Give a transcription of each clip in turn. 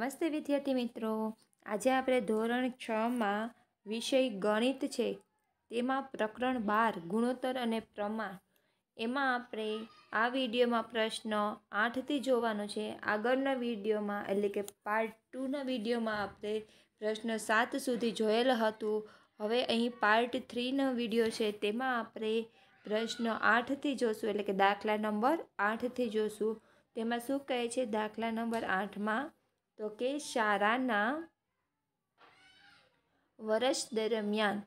નમસ્તે વિદ્યાર્થી મિત્રો આજે આપણે ધોરણ છમાં વિષય ગણિત છે તેમાં પ્રકરણ બાર ગુણોત્તર અને પ્રમાણ એમાં આપણે આ વિડીયોમાં પ્રશ્ન આઠથી જોવાનો છે આગળના વિડીયોમાં એટલે કે પાર્ટ ટુના વિડીયોમાં આપણે પ્રશ્ન સાત સુધી જોયેલ હતું હવે અહીં પાર્ટ થ્રીનો વિડીયો છે તેમાં આપણે પ્રશ્ન આઠથી જોશું એટલે કે દાખલા નંબર આઠથી જોશું તેમાં શું કહે છે દાખલા નંબર આઠમાં તો કે શાળાના વર્ષ દરમિયાન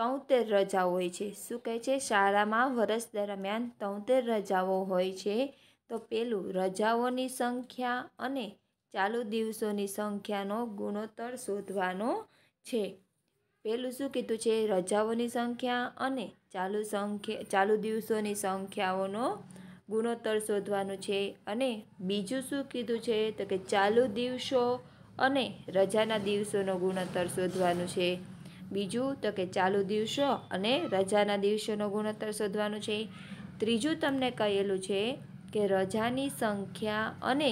તોતેર રજાઓ હોય છે શું કહે છે શાળામાં વર્ષ દરમિયાન તોતેર રજાઓ હોય છે તો પેલું રજાઓની સંખ્યા અને ચાલુ દિવસોની સંખ્યાનો ગુણોત્તર શોધવાનો છે પેલું શું કીધું છે રજાઓની સંખ્યા અને ચાલુ સંખ્યા ચાલુ દિવસોની સંખ્યાઓનો ગુણોત્તર શોધવાનું છે અને બીજું શું કીધું છે તો કે ચાલુ દિવસો અને રજાના દિવસોનો ગુણોત્તર શોધવાનું છે બીજું તો કે ચાલુ દિવસો અને રજાના દિવસોનો ગુણોત્તર શોધવાનું છે ત્રીજું તમને કહેલું છે કે રજાની સંખ્યા અને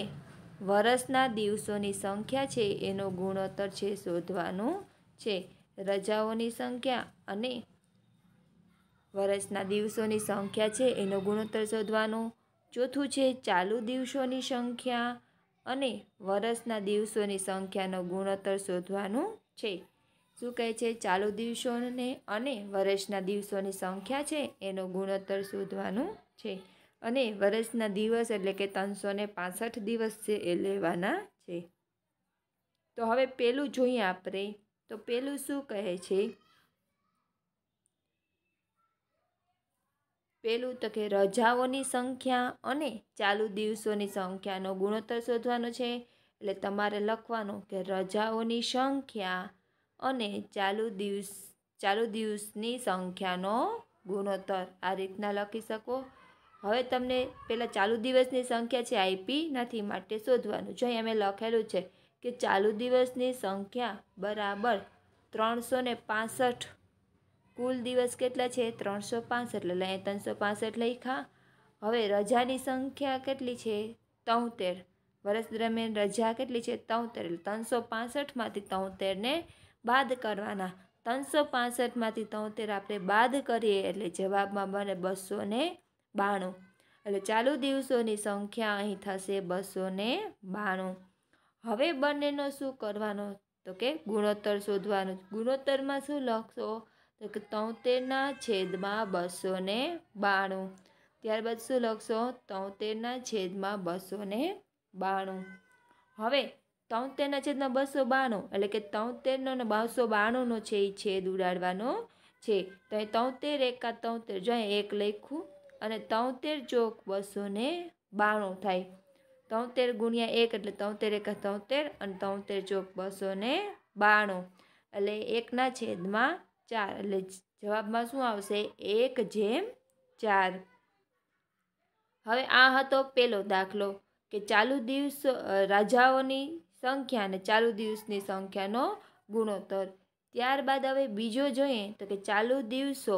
વરસના દિવસોની સંખ્યા છે એનો ગુણોત્તર છે શોધવાનું છે રજાઓની સંખ્યા અને વર્ષના દિવસોની સંખ્યા છે એનો ગુણોત્તર શોધવાનો ચોથું છે ચાલુ દિવસોની સંખ્યા અને વર્ષના દિવસોની સંખ્યાનો ગુણોત્તર શોધવાનું છે શું કહે છે ચાલુ દિવસોને અને વર્ષના દિવસોની સંખ્યા છે એનો ગુણોત્તર શોધવાનું છે અને વર્ષના દિવસ એટલે કે ત્રણસો ને પાસઠ દિવસ છે એ લેવાના છે તો હવે પેલું જોઈએ આપણે તો પેલું શું કહે છે પહેલું તો કે રજાઓની સંખ્યા અને ચાલુ દિવસોની સંખ્યાનો ગુણોત્તર શોધવાનો છે એટલે તમારે લખવાનું કે રજાઓની સંખ્યા અને ચાલુ દિવસ ચાલુ દિવસની સંખ્યાનો ગુણોત્તર આ રીતના લખી શકો હવે તમને પેલા ચાલુ દિવસની સંખ્યા છે આઈપી નથી માટે શોધવાનું જો અમે લખેલું છે કે ચાલુ દિવસની સંખ્યા બરાબર ત્રણસો ને પાસઠ કુલ દિવસ કેટલા છે ત્રણસો પાંસઠ એટલે લઈએ ત્રણસો પાંસઠ લખ્યા હવે રજાની સંખ્યા કેટલી છે તોતેર વર્ષ દરમિયાન રજા કેટલી છે તોતેર એટલે ત્રણસો પાંસઠમાંથી તોતેરને બાદ કરવાના ત્રણસો પાંસઠમાંથી તોતેર આપણે બાદ કરીએ એટલે જવાબમાં બને બસો ને બાણું એટલે ચાલુ દિવસોની સંખ્યા અહીં થશે બસો ને બાણું હવે બંનેનો શું કરવાનો તો કે ગુણોત્તર શોધવાનું ગુણોત્તરમાં શું લખશો તો કે તોતેરના છેદમાં બસો ને બાણું ત્યારબાદ શું લખશો તોતેરના છેદમાં બસો ને બાણું હવે તોતેરના છેદમાં બસો બાણું એટલે કે તોતેરનો ને બસો બાણુંનો છે એ છેદ ઉડાડવાનો છે તો અહીં તોતેર એકા તોતેર જો એક લખ્યું અને તોતેર ચોક બસો ને બાણું થાય તોતેર ગુણ્યા એક એટલે તોતેર એકા તોતેર અને તોતેર ચોક બસો ને બાણું એટલે એકના છેદમાં ચાર એટલે જવાબમાં શું આવશે એક જેમ ચાર હવે આ હતો પહેલો દાખલો કે ચાલુ દિવસ રાજાઓની સંખ્યા અને ચાલુ દિવસની સંખ્યાનો ગુણોત્તર ત્યારબાદ હવે બીજો જોઈએ તો કે ચાલુ દિવસો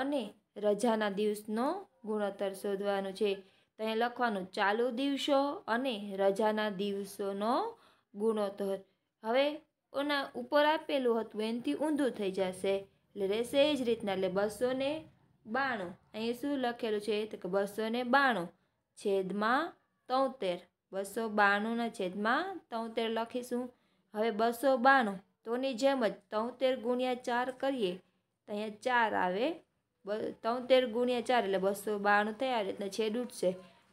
અને રજાના દિવસનો ગુણોત્તર શોધવાનો છે તો અહીં લખવાનું ચાલુ દિવસો અને રજાના દિવસોનો ગુણોત્તર હવે ઓના ઉપર આપેલું હતું એનાથી ઊંધું થઈ જશે એટલે રહેશે એ જ રીતના એટલે બસો ને બાણું અહીં શું લખેલું છે તો કે બસો ને બાણું છેદમાં તોતેર બસો બાણુંના છેદમાં તોતેર લખીશું હવે બસો બાણું તોની જેમ જ તોતેર ગુણ્યા ચાર કરીએ તો અહીંયા ચાર આવે બ તોતેર ગુણ્યા ચાર એટલે બસો બાણું થયા રીતના છેદ ઉઠશે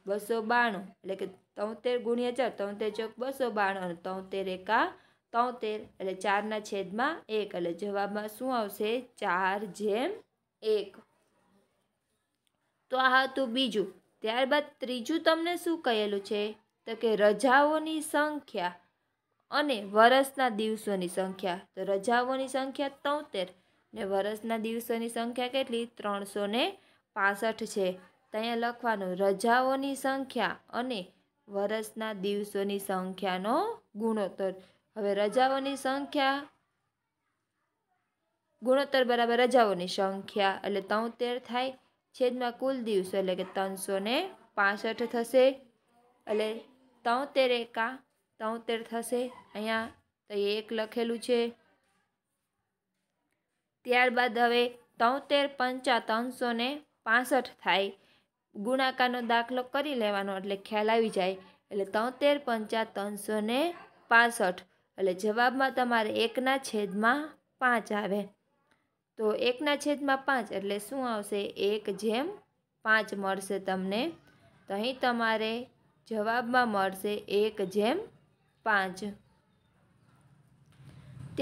બસો બાણું એટલે કે તોતેર ગુણ્યા ચાર તોતેર ચોક બસો બાણું અને તોતેર એકા તોતેર એટલે ચારના છેદમાં એક એટલે જવાબમાં શું આવશે ચાર જેમ એક તો આ હતું બીજું ત્યારબાદ ત્રીજું તમને શું કહેલું છે તો કે રજાઓની સંખ્યા અને વરસના દિવસોની સંખ્યા તો રજાઓની સંખ્યા તોતેર ને વરસના દિવસોની સંખ્યા કેટલી ત્રણસો ને પાસઠ છે ત્યાં લખવાનું રજાઓની સંખ્યા અને વરસના દિવસોની સંખ્યાનો ગુણોત્તર હવે રજાઓની સંખ્યા ગુણોત્તર બરાબર રજાઓની સંખ્યા એટલે તોતેર થાય છેદમાં કુલ દિવસો એટલે કે ત્રણસો ને પાસઠ થશે એટલે તોતેર એકા તોતેર થશે અહીંયા તો એક લખેલું છે ત્યારબાદ હવે તોતેર પંચા ત્રણસો ને પાસઠ થાય ગુણાકારનો દાખલો કરી લેવાનો એટલે ખ્યાલ આવી જાય એટલે તોતેર પંચા ત્રણસો ને પાસઠ એટલે જવાબમાં તમારે એકના છેદમાં પાંચ આવે તો એકના છેદમાં પાંચ એટલે શું આવશે એક જેમ પાંચ મળશે તમને તો અહીં તમારે જવાબમાં મળશે એક જેમ પાંચ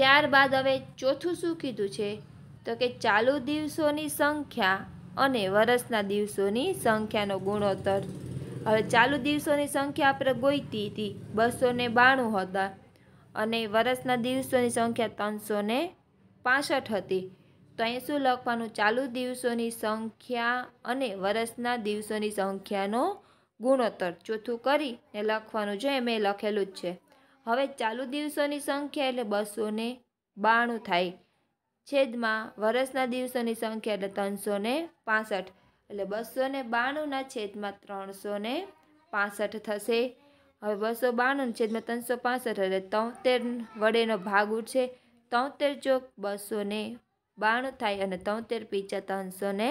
ત્યારબાદ હવે ચોથું શું કીધું છે તો કે ચાલુ દિવસોની સંખ્યા અને વરસના દિવસોની સંખ્યાનો ગુણોત્તર હવે ચાલુ દિવસોની સંખ્યા આપણે ગોઈતી હતી બસો ને બાણું હતા અને વરસના દિવસોની સંખ્યા ત્રણસો ને પાસઠ હતી તો અહીં શું લખવાનું ચાલુ દિવસોની સંખ્યા અને વરસના દિવસોની સંખ્યાનો ગુણોત્તર ચોથું કરી કરીને લખવાનું છે મેં લખેલું જ છે હવે ચાલુ દિવસોની સંખ્યા એટલે બસો ને બાણું થાય છેદમાં વરસના દિવસોની સંખ્યા એટલે ત્રણસો ને પાસઠ એટલે બસો ને બાણુંના છેદમાં ત્રણસો ને પાસઠ થશે હવે બસો બાણું છેદમાં ત્રણસો પાસઠ એટલે તોતેર વડેનો ભાગ ઉઠશે તોતેર ચોક બસો ને બાણું થાય અને તોતેર પીચા ત્રણસો ને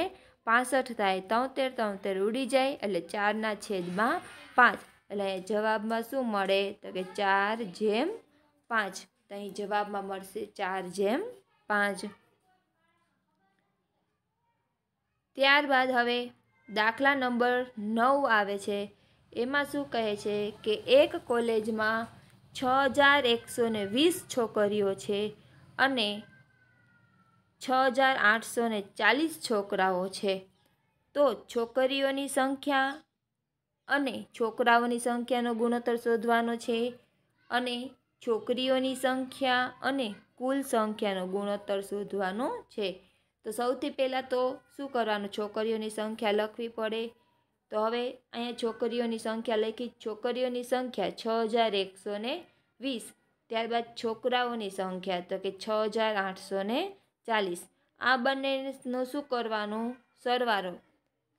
પાસઠ થાય તોતેર તોતેર ઉડી જાય એટલે ચારના છેદમાં પાંચ એટલે જવાબમાં શું મળે તો કે ચાર જેમ પાંચ તો અહીં જવાબમાં મળશે ચાર જેમ પાંચ ત્યારબાદ હવે દાખલા નંબર નવ આવે છે એમાં શું કહે છે કે એક કોલેજમાં છ હજાર એકસો ને વીસ છોકરીઓ છે અને છ હજાર આઠસો ને ચાલીસ છોકરાઓ છે તો છોકરીઓની સંખ્યા અને છોકરાઓની સંખ્યાનો ગુણોત્તર શોધવાનો છે અને છોકરીઓની સંખ્યા અને કુલ સંખ્યાનો ગુણોત્તર શોધવાનો છે તો સૌથી પહેલાં તો શું કરવાનું છોકરીઓની સંખ્યા લખવી પડે તો હવે અહીંયા છોકરીઓની સંખ્યા લખી છોકરીઓની સંખ્યા છ હજાર એકસો ને વીસ ત્યારબાદ છોકરાઓની સંખ્યા તો કે છ હજાર આઠસો ને ચાલીસ આ બંનેનું શું કરવાનું સરવારો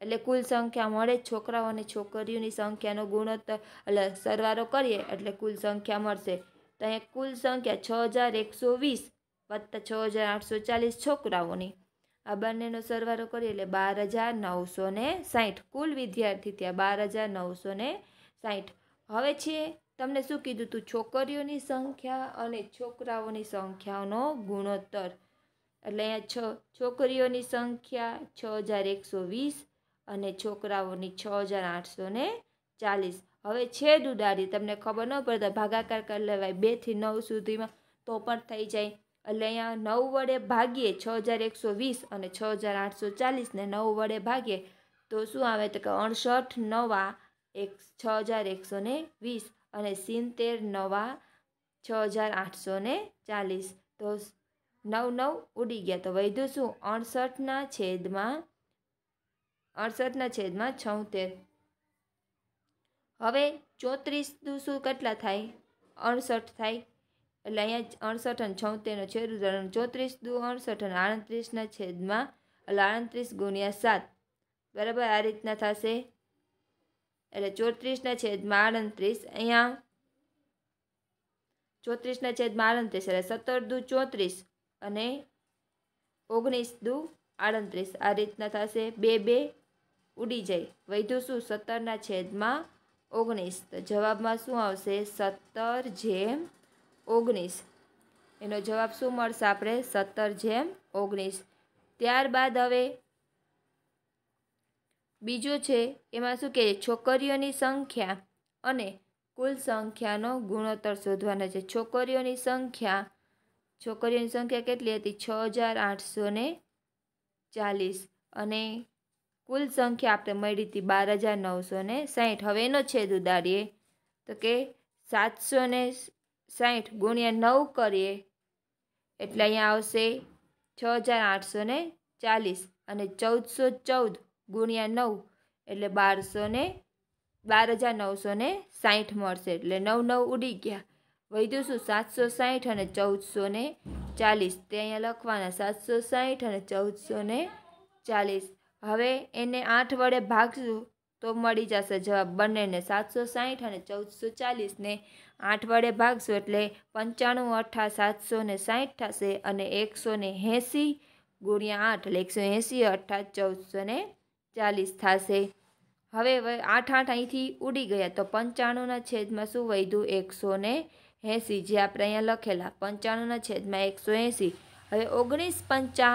એટલે કુલ સંખ્યા મળે છોકરાઓ અને છોકરીઓની સંખ્યાનો ગુણોત્તર એટલે સરવારો કરીએ એટલે કુલ સંખ્યા મળશે તો અહીંયા કુલ સંખ્યા છ હજાર એકસો વીસ વત્તા છ હજાર આઠસો ચાલીસ છોકરાઓની આ બંનેનો સરવારો કરીએ એટલે બાર હજાર નવસો ને સાહીઠ કુલ વિદ્યાર્થી ત્યાં બાર હજાર નવસો ને સાહીઠ હવે છે તમને શું કીધું હતું છોકરીઓની સંખ્યા અને છોકરાઓની સંખ્યાનો ગુણોત્તર એટલે અહીંયા છ છોકરીઓની સંખ્યા છ હજાર એકસો વીસ અને છોકરાઓની છ હજાર આઠસો ને ચાલીસ હવે છેદ ઉડાડી તમને ખબર ન પડતા ભાગાકાર કરી લેવાય બેથી નવ સુધીમાં તો પણ થઈ જાય એટલે અહીંયા નવ વડે ભાગીએ છ હજાર એકસો વીસ અને છ હજાર આઠસો ચાલીસને નવ વડે ભાગીએ તો શું આવે તો કે અડસઠ નવા એક છ હજાર એકસો ને વીસ અને સિત્તેર નવા છ હજાર આઠસો ને ચાલીસ તો નવ નવ ઉડી ગયા તો વૈધું શું અડસઠના છેદમાં અડસઠના છેદમાં છોતેર હવે ચોત્રીસ શું કેટલા થાય અડસઠ થાય એટલે અહીંયા અડસઠ અને છોતેરનો છેદ ચોત્રીસ દુ અડસઠ અને આડત્રીસના છેદમાં એટલે આડત્રીસ ગુણ્યા સાત બરાબર આ રીતના થશે એટલે ચોત્રીસના છેદમાં આડત્રીસ અહીંયા ચોત્રીસના છેદમાં આડત્રીસ એટલે સત્તર દુ ચોત્રીસ અને ઓગણીસ દુ આડત્રીસ આ રીતના થશે બે બે ઉડી જાય વૈધું શું સત્તરના છેદમાં ઓગણીસ તો જવાબમાં શું આવશે સત્તર જેમ ઓગણીસ એનો જવાબ શું મળશે આપણે સત્તર જેમ ઓગણીસ ત્યારબાદ હવે બીજો છે એમાં શું કહે છોકરીઓની સંખ્યા અને કુલ સંખ્યાનો ગુણોત્તર શોધવાનો છે છોકરીઓની સંખ્યા છોકરીઓની સંખ્યા કેટલી હતી છ હજાર આઠસો ને ચાલીસ અને કુલ સંખ્યા આપણે મળી હતી બાર હજાર નવસો ને સાહીઠ હવે એનો છેદ ઉડાડીએ તો કે સાતસો ને સાઠ ગુણ્યા નવ કરીએ એટલે અહીંયા આવશે છ હજાર આઠસો ને ચાલીસ અને ચૌદસો ચૌદ ગુણ્યા નવ એટલે બારસો ને બાર હજાર નવસો ને સાહીઠ મળશે એટલે નવ નવ ઉડી ગયા વૈધું શું સાતસો સાહીઠ અને ચૌદસો ને ચાલીસ તે અહીંયા લખવાના સાતસો સાહીઠ અને ચૌદસો ને ચાલીસ હવે એને આઠ વડે ભાગશું તો મળી જશે જવાબ બંનેને સાતસો સાહીઠ અને ચૌદસો ચાલીસને આઠ વડે ભાગશો એટલે પંચાણું અઠા સાતસો ને સાઠ થશે અને એકસો ને એંસી ગુણ્યા આઠ એટલે એકસો એંસી અઠા ચૌદસો ને ચાલીસ થશે હવે આઠ આઠ અહીંથી ઉડી ગયા તો પંચાણુંના છેદમાં શું વધ્યું એકસો ને એંસી જે આપણે અહીંયા લખેલા પંચાણુંના છેદમાં એકસો એંસી હવે ઓગણીસ પંચા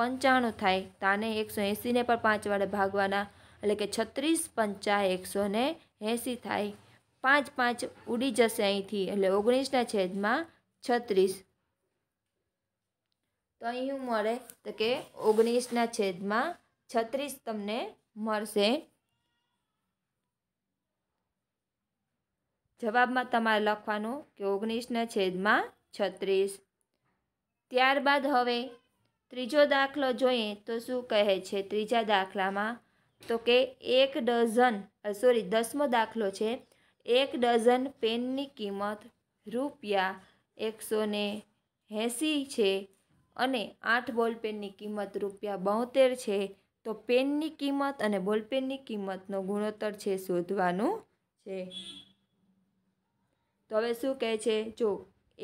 પંચાણું થાય તાને એકસો એંસીને પણ પાંચ વડે ભાગવાના એટલે કે છત્રીસ પંચા એકસો ને એંસી થાય પાંચ પાંચ ઉડી જશે અહીંથી એટલે ઓગણીસના છેદમાં છત્રીસ તો અહીં શું મળે તો કે ઓગણીસના છેદમાં છત્રીસ તમને મળશે જવાબમાં તમારે લખવાનું કે ઓગણીસના છેદમાં છત્રીસ ત્યારબાદ હવે ત્રીજો દાખલો જોઈએ તો શું કહે છે ત્રીજા દાખલામાં તો કે એક ડઝન સોરી દસમો દાખલો છે એક ડઝન પેનની કિંમત રૂપિયા એકસો ને એંસી છે અને આઠ બોલપેનની કિંમત રૂપિયા બોતેર છે તો પેનની કિંમત અને બોલપેનની કિંમતનો ગુણોત્તર છે શોધવાનું છે તો હવે શું કહે છે જો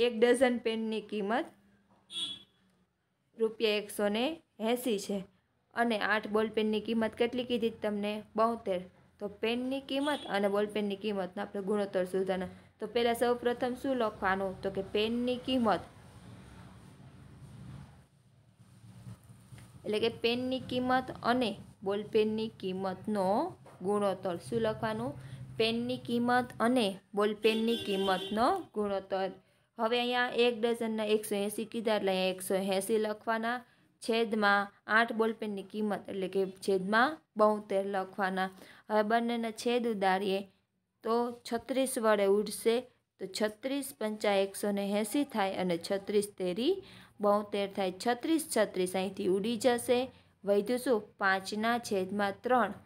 એક ડઝન પેનની કિંમત રૂપિયા એકસો ને એંસી છે અને આઠ બોલપેનની કિંમત કેટલી કીધી તમને બોતેર તો પેનની કિંમત અને બોલપેનની કિંમતનો આપણે ગુણોત્તર શોધવાના તો પહેલાં સૌપ્રથમ શું લખવાનું તો કે પેનની કિંમત એટલે કે પેનની કિંમત અને બોલપેનની કિંમતનો ગુણોત્તર શું લખવાનું પેનની કિંમત અને બોલપેનની કિંમતનો ગુણોત્તર હવે અહીંયા એક ડઝનના એકસો એંસી કીધા એટલે અહીંયા એકસો એંસી લખવાના છેદમાં આઠ બોલપેનની કિંમત એટલે કે છેદમાં બોતેર લખવાના હવે બંનેના છેદ ઉડાડીએ તો છત્રીસ વડે ઉડશે તો છત્રીસ પંચા એકસો ને એંસી થાય અને છત્રીસ તેરી બોતેર થાય છત્રીસ છત્રીસ અહીંથી ઉડી જશે વૈધું શું પાંચના છેદમાં ત્રણ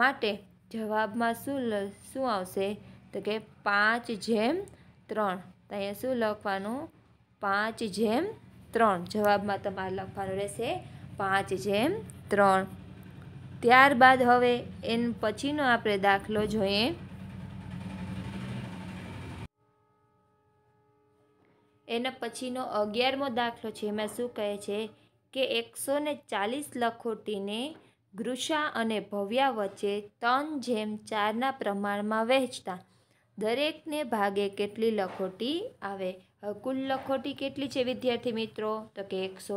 માટે જવાબમાં શું શું આવશે તો કે પાંચ જેમ ત્રણ તો અહીંયા શું લખવાનું પાંચ જેમ ત્રણ જવાબમાં તમારે લખવાનું રહેશે પાંચ જેમ ત્રણ ત્યારબાદ હવે એન પછીનો આપણે દાખલો જોઈએ એના પછીનો અગિયારમો દાખલો છે એમાં શું કહે છે કે એકસો ને ચાલીસ લખોટીને ગૃષા અને ભવ્યા વચ્ચે ત્રણ જેમ ચારના પ્રમાણમાં વહેંચતા દરેકને ભાગે કેટલી લખોટી આવે કુલ લખોટી કેટલી છે વિદ્યાર્થી મિત્રો તો કે એકસો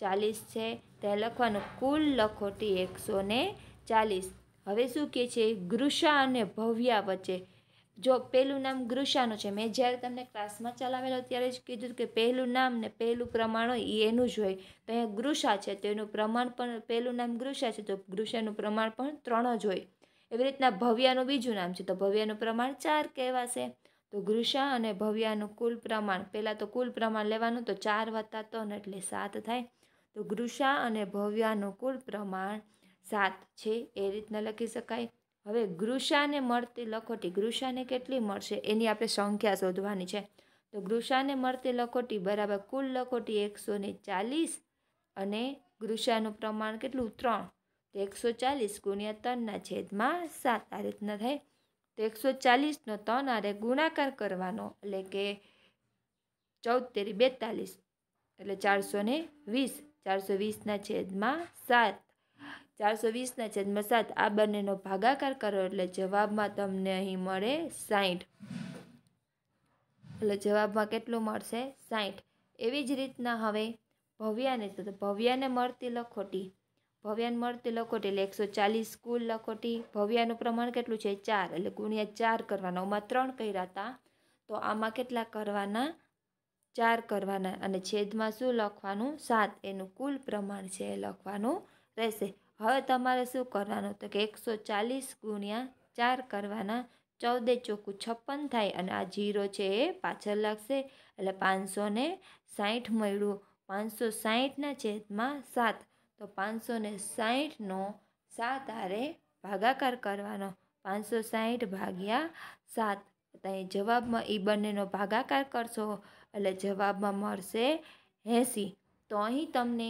ચાલીસ છે ત્યાં લખવાનું કુલ લખોટી એકસો ચાલીસ હવે શું કહે છે ગૃષા અને ભવ્યા વચ્ચે જો પહેલું નામ ગૃષાનું છે મેં જ્યારે તમને ક્લાસમાં ચલાવેલો ત્યારે જ કીધું કે પહેલું નામ ને પહેલું પ્રમાણ હોય એ એનું જ હોય તો અહીંયા ગૃષા છે તો એનું પ્રમાણ પણ પહેલું નામ ગૃષા છે તો ગૃષાનું પ્રમાણ પણ ત્રણ જ હોય એવી રીતના ભવ્યાનું બીજું નામ છે તો ભવ્યાનું પ્રમાણ ચાર કહેવાશે તો ગૃષા અને ભવ્યાનું કુલ પ્રમાણ પહેલાં તો કુલ પ્રમાણ લેવાનું તો ચાર વત્તા ત્રણ એટલે સાત થાય તો ગૃષા અને ભવ્યાનું કુલ પ્રમાણ સાત છે એ રીતના લખી શકાય હવે ગૃષાને મળતી લખોટી ગૃષાને કેટલી મળશે એની આપણે સંખ્યા શોધવાની છે તો ગૃષાને મળતી લખોટી બરાબર કુલ લખોટી એકસો ને ચાલીસ અને ગૃષાનું પ્રમાણ કેટલું ત્રણ તો એકસો ચાલીસ ગુણ્યા ત્રણના છેદમાં સાત આ રીતના થાય તો એકસો ચાલીસનો ત્રણ આરે ગુણાકાર કરવાનો એટલે કે ચૌદ તેરી બેતાલીસ એટલે ચારસો ને વીસ ચારસો વીસના છેદમાં સાત ચારસો વીસના છેદમાં સાત આ બંનેનો ભાગાકાર કરો એટલે જવાબમાં તમને અહીં મળે સાઠ એટલે જવાબમાં કેટલું મળશે સાઠ એવી જ રીતના હવે ભવ્યાને તો ભવ્યાને મળતી લખોટી ભવ્યાનું મળતી લખોટી એટલે એકસો ચાલીસ કુલ લખોટી ભવ્યાનું પ્રમાણ કેટલું છે ચાર એટલે ગુણ્યા ચાર કરવાના ઓમાં ત્રણ કર્યા હતા તો આમાં કેટલા કરવાના ચાર કરવાના અને છેદમાં શું લખવાનું સાત એનું કુલ પ્રમાણ છે એ લખવાનું રહેશે હવે તમારે શું કરવાનું તો કે એકસો ચાલીસ ગુણ્યા ચાર કરવાના ચૌદે ચોખ્ખું છપ્પન થાય અને આ જીરો છે એ પાછળ લાગશે એટલે પાંચસો ને સાઠ મળ્યું પાંચસો સાઠના છેદમાં સાત તો પાંચસો ને સાહીઠનો સાત આરે ભાગાકાર કરવાનો પાંચસો સાહીઠ ભાગ્યા સાત ત્યાં જવાબમાં એ બંનેનો ભાગાકાર કરશો એટલે જવાબમાં મળશે એંસી તો અહીં તમને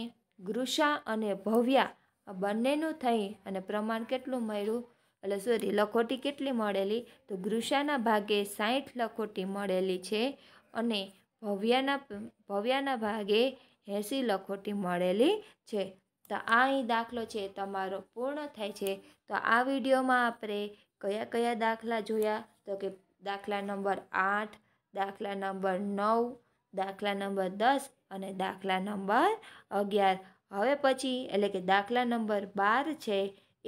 ગૃષા અને ભવ્યા આ બંનેનું થઈ અને પ્રમાણ કેટલું મળ્યું એટલે સોરી લખોટી કેટલી મળેલી તો ગૃષાના ભાગે સાઠ લખોટી મળેલી છે અને ભવ્યાના ભવ્યાના ભાગે એંસી લખોટી મળેલી છે તો આ અહીં દાખલો છે તમારો પૂર્ણ થાય છે તો આ વિડીયોમાં આપણે કયા કયા દાખલા જોયા તો કે દાખલા નંબર આઠ દાખલા નંબર નવ દાખલા નંબર દસ અને દાખલા નંબર અગિયાર હવે પછી એટલે કે દાખલા નંબર બાર છે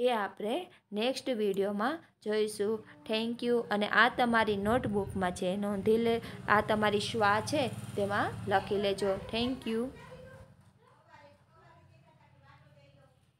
એ આપણે નેક્સ્ટ વિડીયોમાં જોઈશું થેન્ક યુ અને આ તમારી નોટબુકમાં છે નોંધી લે આ તમારી શ્વા છે તેમાં લખી લેજો થેન્ક યુ